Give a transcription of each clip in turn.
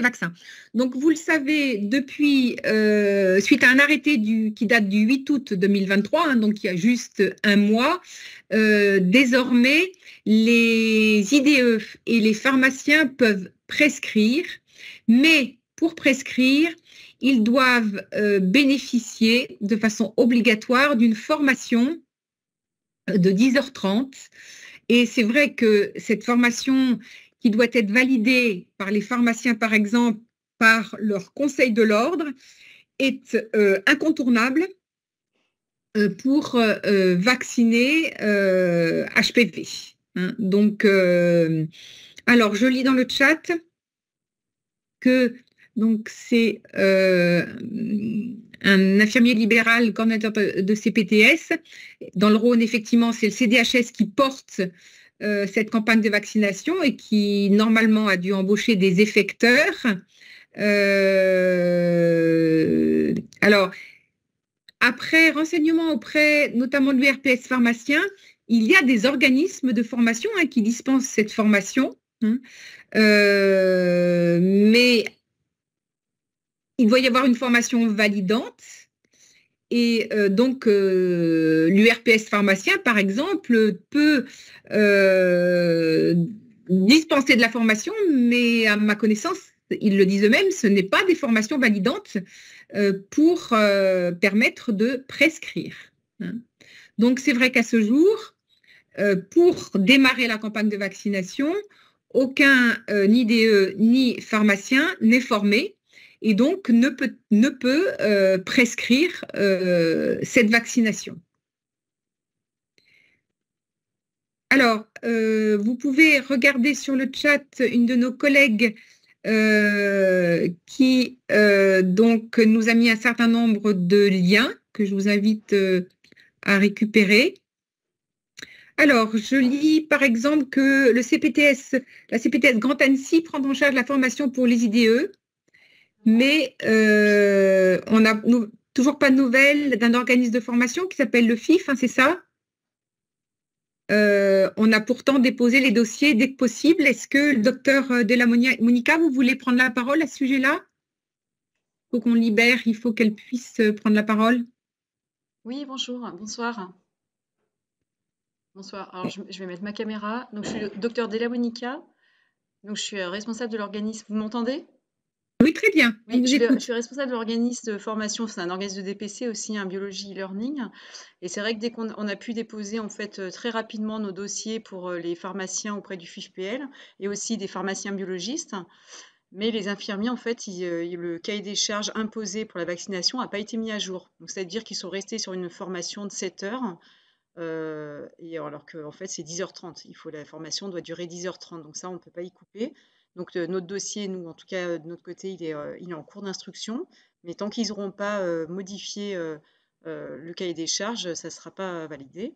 vaccins. Donc, vous le savez, depuis, euh, suite à un arrêté qui date du 8 août 2023, hein, donc il y a juste un mois, euh, désormais, les IDE et les pharmaciens peuvent prescrire, mais pour prescrire, ils doivent euh, bénéficier de façon obligatoire d'une formation de 10h30. Et c'est vrai que cette formation qui doit être validé par les pharmaciens, par exemple, par leur conseil de l'ordre, est euh, incontournable euh, pour euh, vacciner HPV. Hein. donc, alors, je lis dans le chat que donc c'est un infirmier libéral, coordinateur de CPTS. Dans le Rhône, effectivement, c'est le CDHS qui porte euh, cette campagne de vaccination et qui normalement a dû embaucher des effecteurs. Euh, alors, après renseignement auprès notamment de l'URPS pharmacien, il y a des organismes de formation hein, qui dispensent cette formation, hein. euh, mais il doit y avoir une formation validante et euh, donc, euh, l'URPS pharmacien, par exemple, peut euh, dispenser de la formation, mais à ma connaissance, ils le disent eux-mêmes, ce n'est pas des formations validantes pour permettre de prescrire. Hein. Donc, c'est vrai qu'à ce jour, pour démarrer la campagne de vaccination, aucun ni DE ni pharmacien n'est formé et donc ne peut, ne peut euh, prescrire euh, cette vaccination. Alors, euh, vous pouvez regarder sur le chat une de nos collègues qui donc nous a mis un certain nombre de liens que je vous invite à récupérer. Alors, je lis par exemple que le CPTS, la CPTS Grand Annecy prend en charge la formation pour les IDE mais euh, on n'a toujours pas de nouvelles d'un organisme de formation qui s'appelle le FIF, hein, c'est ça euh, On a pourtant déposé les dossiers dès que possible. Est-ce que le docteur euh, Della Monica, vous voulez prendre la parole à ce sujet-là Il faut qu'on libère, il faut qu'elle puisse prendre la parole. Oui, bonjour, bonsoir. Bonsoir, alors je, vais mettre ma caméra. Donc, je suis le docteur Della Monica, donc je suis responsable de l'organisme. Vous m'entendez très bien. je, suis responsable de l'organisme de formation, c'est un organisme de DPC aussi, un biologie e-learning. Et c'est vrai que dès qu'on a pu déposer en fait euh, très rapidement nos dossiers pour euh, les pharmaciens auprès du FIFPL et aussi des pharmaciens biologistes, mais les infirmiers, en fait, euh, le cahier des charges imposé pour la vaccination n'a pas été mis à jour. Donc, c'est-à-dire qu'ils sont restés sur une formation de 7 heures, et alors qu'en fait, c'est 10h30. Il faut, la formation doit durer 10h30. Donc, ça, on ne peut pas y couper. Donc euh, notre dossier, nous en tout cas euh, de notre côté, euh, il est, en cours d'instruction, mais tant qu'ils n'auront pas modifié le cahier des charges, ça ne sera pas validé.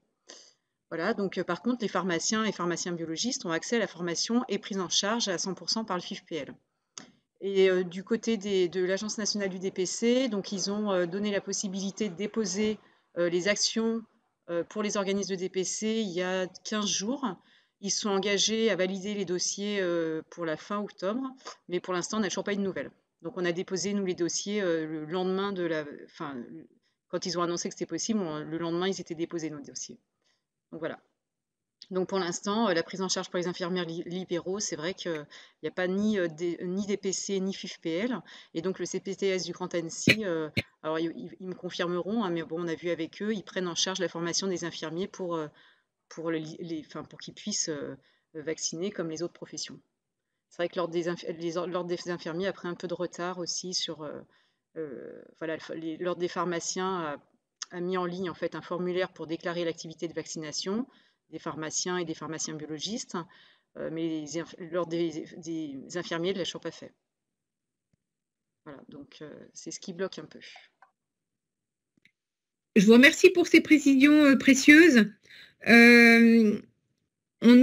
Voilà, donc par contre, les pharmaciens et pharmaciens biologistes ont accès à la formation et prise en charge à 100% par le FIFPL. Et du côté de l'Agence nationale du DPC, donc ils ont donné la possibilité de déposer les actions pour les organismes de DPC il y a 15 jours. Ils sont engagés à valider les dossiers euh, pour la fin octobre, mais pour l'instant, on n'a toujours pas eu de nouvelles. Donc, on a déposé, nous, les dossiers euh, le lendemain de la. Enfin, quand ils ont annoncé que c'était possible, le lendemain, ils étaient déposés, nos dossiers. Donc, voilà. Donc pour l'instant, euh, la prise en charge pour les infirmières libéraux, c'est vrai qu'il n'y a pas ni, ni DPC ni FIFPL. Et donc le CPTS du Grand Annecy, alors ils, me confirmeront, hein, mais bon, on a vu avec eux, ils prennent en charge la formation des infirmiers pour pour, les, enfin, pour qu'ils puissent euh, vacciner comme les autres professions. C'est vrai que l'ordre des, infirmiers a pris un peu de retard aussi sur. Euh, euh, voilà, l'ordre des pharmaciens a, mis en ligne en fait un formulaire pour déclarer l'activité de vaccination des pharmaciens et des pharmaciens biologistes, mais l'ordre des, infirmiers ne l'a toujours pas fait. Voilà, donc c'est ce qui bloque un peu. Je vous remercie pour ces précisions précieuses. Euh, on nous